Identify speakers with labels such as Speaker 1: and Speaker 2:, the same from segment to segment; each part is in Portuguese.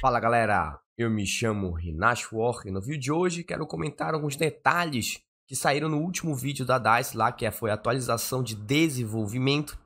Speaker 1: Fala galera, eu me chamo Rinash War e no vídeo de hoje quero comentar alguns detalhes que saíram no último vídeo da DICE lá, que foi a atualização de desenvolvimento.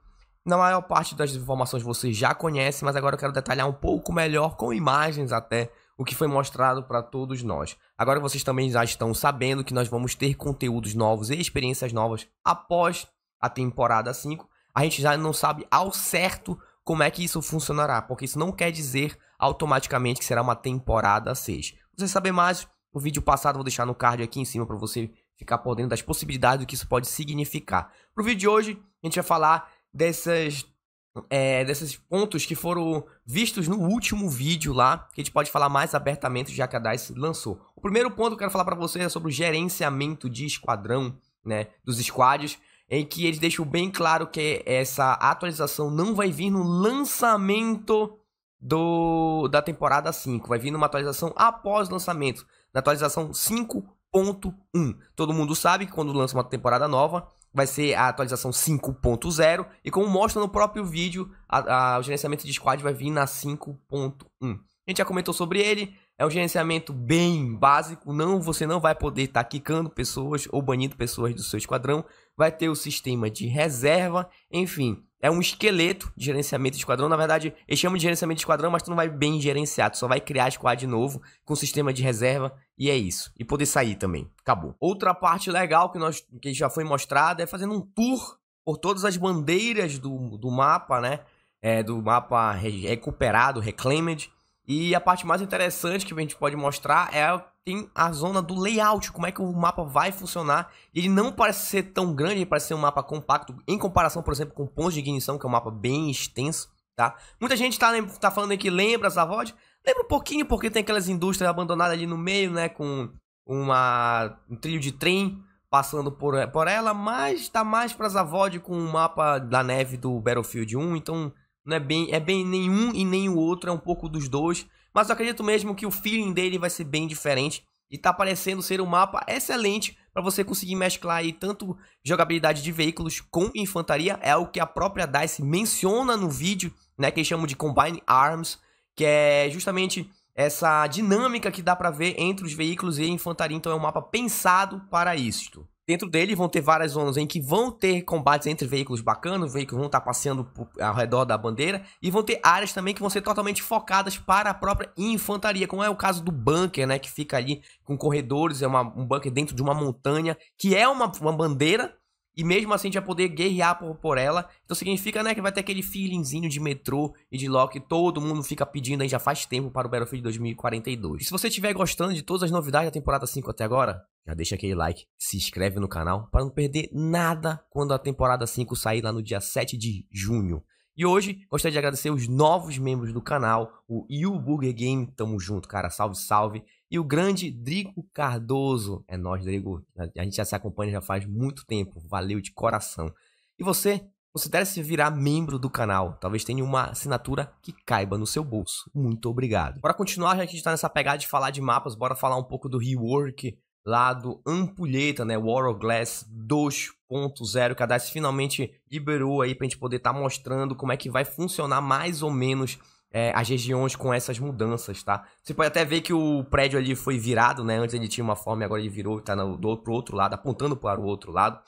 Speaker 1: Na maior parte das informações vocês já conhecem, mas agora eu quero detalhar um pouco melhor, com imagens até, o que foi mostrado para todos nós. Agora vocês também já estão sabendo que nós vamos ter conteúdos novos e experiências novas após a temporada 5. A gente já não sabe ao certo como é que isso funcionará, porque isso não quer dizer automaticamente que será uma temporada 6. Você saber mais, o vídeo passado vou deixar no card aqui em cima para você ficar por dentro das possibilidades do que isso pode significar. Pro vídeo de hoje, a gente vai falar dessas é, desses pontos que foram vistos no último vídeo lá, que a gente pode falar mais abertamente já que a DICE lançou. O primeiro ponto que eu quero falar para você é sobre o gerenciamento de esquadrão, né, dos squads, em que eles deixam bem claro que essa atualização não vai vir no lançamento do, da temporada 5. Vai vir numa atualização após o lançamento, na atualização 5.1. Todo mundo sabe que quando lança uma temporada nova, vai ser a atualização 5.0. E como mostra no próprio vídeo, a, a, o gerenciamento de squad vai vir na 5.1. A gente já comentou sobre ele, é um gerenciamento bem básico, não você não vai poder estar tá quicando pessoas ou banindo pessoas do seu esquadrão, vai ter o sistema de reserva, enfim, é um esqueleto de gerenciamento de esquadrão, na verdade, eles chamam de gerenciamento de esquadrão, mas tu não vai bem gerenciar, tu só vai criar squad de novo com sistema de reserva e é isso, e poder sair também. Acabou. Outra parte legal que nós que já foi mostrada é fazendo um tour por todas as bandeiras do, do mapa, né? É, do mapa recuperado, reclaimed e a parte mais interessante que a gente pode mostrar é tem a zona do layout, como é que o mapa vai funcionar. Ele não parece ser tão grande, ele parece ser um mapa compacto em comparação, por exemplo, com Pontos de Ignição, que é um mapa bem extenso, tá? Muita gente tá, tá falando que lembra Zavod. Lembra um pouquinho, porque tem aquelas indústrias abandonadas ali no meio, né? Com uma, um trilho de trem passando por, por ela, mas tá mais pra Zavod com o mapa da neve do Battlefield 1, então não é bem, é bem nenhum e nem o outro, é um pouco dos dois. Mas eu acredito mesmo que o feeling dele vai ser bem diferente. E tá parecendo ser um mapa excelente para você conseguir mesclar aí tanto jogabilidade de veículos com infantaria. É o que a própria DICE menciona no vídeo, né? Que eles chamam de Combine Arms. Que é justamente essa dinâmica que dá para ver entre os veículos e a infantaria. Então é um mapa pensado para isto. Dentro dele vão ter várias zonas em que vão ter combates entre veículos bacanas, veículos vão estar passeando ao redor da bandeira e vão ter áreas também que vão ser totalmente focadas para a própria infantaria, como é o caso do bunker, né, que fica ali com corredores, é uma, um bunker dentro de uma montanha, que é uma, uma bandeira e mesmo assim a gente vai poder guerrear por, por ela. Então significa, né, que vai ter aquele feelingzinho de metrô e de Loki. Todo mundo fica pedindo aí já faz tempo para o Battlefield 2042. E se você estiver gostando de todas as novidades da temporada 5 até agora, já deixa aquele like, se inscreve no canal para não perder nada quando a temporada 5 sair lá no dia 7 de junho. E hoje gostaria de agradecer os novos membros do canal, o You Burger Game, tamo junto, cara, salve, salve e o grande Drigo Cardoso. É nós, Drigo. A gente já se acompanha já faz muito tempo. Valeu de coração. E você, considere se virar membro do canal. Talvez tenha uma assinatura que caiba no seu bolso. Muito obrigado. Bora continuar, já que a gente está nessa pegada de falar de mapas, bora falar um pouco do rework lá do Ampulheta, né? War of Glass 2.0. Cadastro finalmente liberou aí pra gente poder estar tá mostrando como é que vai funcionar mais ou menos é, as regiões com essas mudanças, tá? Você pode até ver que o prédio ali foi virado, né? Antes ele tinha uma forma e agora ele virou e tá no, do, pro outro lado, apontando para o outro lado.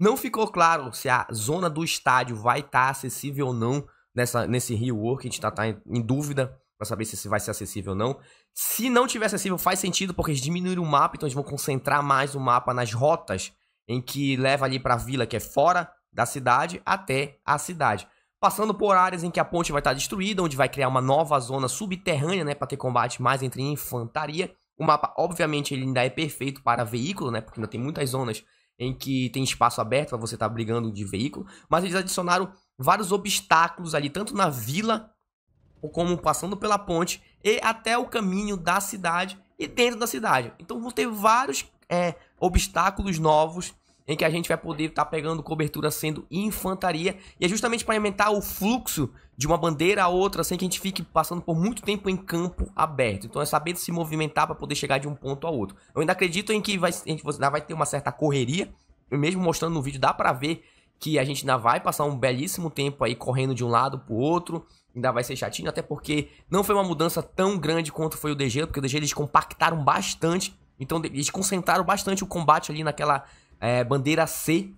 Speaker 1: Não ficou claro se a zona do estádio vai estar tá acessível ou não nessa, nesse rework, a gente tá, tá em, em dúvida para saber se vai ser acessível ou não. Se não tiver acessível, faz sentido, porque eles diminuíram o mapa, então eles vão concentrar mais o mapa nas rotas em que leva ali para a vila que é fora da cidade até a cidade passando por áreas em que a ponte vai estar destruída, onde vai criar uma nova zona subterrânea, né, para ter combate mais entre infantaria. O mapa, obviamente, ele ainda é perfeito para veículo, né, porque ainda tem muitas zonas em que tem espaço aberto para você estar tá brigando de veículo, mas eles adicionaram vários obstáculos ali, tanto na vila como passando pela ponte e até o caminho da cidade e dentro da cidade. Então vão ter vários é, obstáculos novos em que a gente vai poder estar tá pegando cobertura sendo infantaria. E é justamente para aumentar o fluxo de uma bandeira a outra, sem que a gente fique passando por muito tempo em campo aberto. Então é saber se movimentar para poder chegar de um ponto a outro. Eu ainda acredito em que vai, a gente vai ter uma certa correria. Eu mesmo mostrando no vídeo, dá para ver que a gente ainda vai passar um belíssimo tempo aí correndo de um lado para o outro. Ainda vai ser chatinho, até porque não foi uma mudança tão grande quanto foi o DG, porque o DG eles compactaram bastante. Então eles concentraram bastante o combate ali naquela é, bandeira C,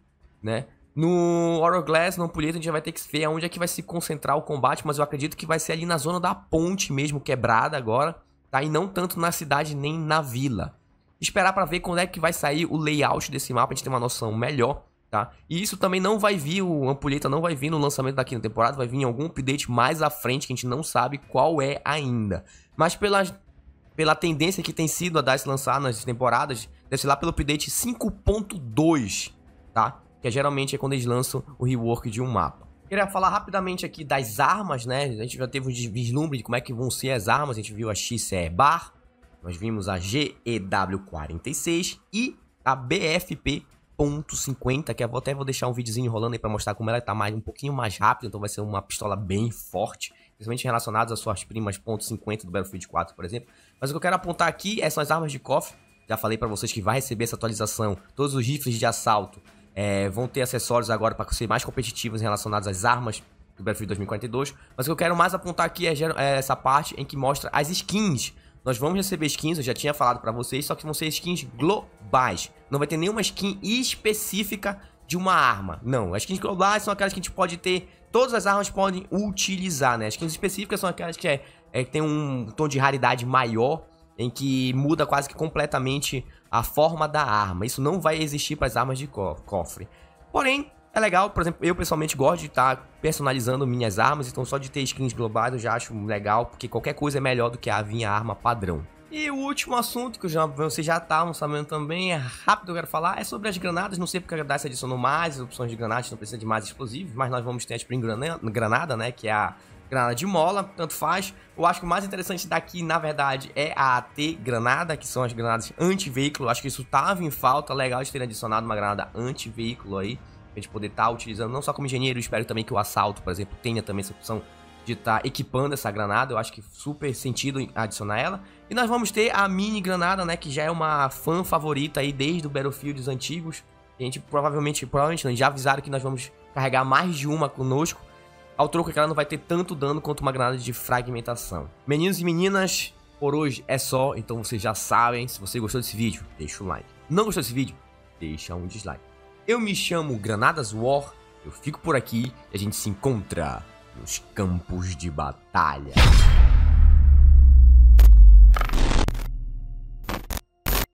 Speaker 1: né? No Horror Glass, no Ampulheta, a gente vai ter que ver aonde é que vai se concentrar o combate, mas eu acredito que vai ser ali na zona da ponte mesmo, quebrada agora, tá? E não tanto na cidade nem na vila. Esperar para ver quando é que vai sair o layout desse mapa, a gente ter uma noção melhor, tá? E isso também não vai vir, o Ampulheta não vai vir no lançamento daqui na temporada, vai vir em algum update mais à frente, que a gente não sabe qual é ainda. Mas pelas pela tendência que tem sido a DICE lançar nas temporadas, deve ser lá pelo update 5.2, tá? Que é, geralmente é quando eles lançam o rework de um mapa. Queria falar rapidamente aqui das armas, né? A gente já teve um vislumbre de como é que vão ser as armas. A gente viu a XCR Bar, nós vimos a GEW46 e a BFP .50, que eu até vou deixar um videozinho rolando aí para mostrar como ela tá mais, um pouquinho mais rápida então vai ser uma pistola bem forte, principalmente relacionadas às suas primas .50 do Battlefield 4, por exemplo. Mas o que eu quero apontar aqui é, são as armas de cofre, já falei para vocês que vai receber essa atualização, todos os rifles de assalto é, vão ter acessórios agora para ser mais competitivos relacionados às armas do Battlefield 2042, mas o que eu quero mais apontar aqui é, é essa parte em que mostra as skins. Nós vamos receber skins, eu já tinha falado para vocês, só que vão ser skins glow não vai ter nenhuma skin específica de uma arma. Não, as skins globais são aquelas que a gente pode ter, todas as armas podem utilizar, né? As skins específicas são aquelas que, é, é, que tem um tom de raridade maior, em que muda quase que completamente a forma da arma. Isso não vai existir para as armas de co cofre. Porém, é legal, por exemplo, eu pessoalmente gosto de estar tá personalizando minhas armas, então só de ter skins globais eu já acho legal, porque qualquer coisa é melhor do que a minha arma padrão. E o último assunto, que já, vocês já estavam tá sabendo também, é rápido, eu quero falar, é sobre as granadas. Não sei porque a DICE adicionou mais opções de granadas, não precisa de mais explosivos, mas nós vamos ter a Spring Granada, né, que é a granada de mola, tanto faz. Eu acho que o mais interessante daqui, na verdade, é a AT granada, que são as granadas anti-veículo. Acho que isso tava em falta, legal de terem adicionado uma granada anti-veículo aí, pra gente poder estar tá utilizando, não só como engenheiro, espero também que o assalto, por exemplo, tenha também essa opção de estar tá equipando essa granada, eu acho que super sentido adicionar ela. E nós vamos ter a mini granada, né, que já é uma fã favorita aí desde o Battlefield antigos. A gente provavelmente, provavelmente não, já avisaram que nós vamos carregar mais de uma conosco. Ao troco é que ela não vai ter tanto dano quanto uma granada de fragmentação. Meninos e meninas, por hoje é só, então vocês já sabem, se você gostou desse vídeo, deixa um like. Não gostou desse vídeo? Deixa um dislike. Eu me chamo Granadas War, eu fico por aqui e a gente se encontra nos campos de batalha.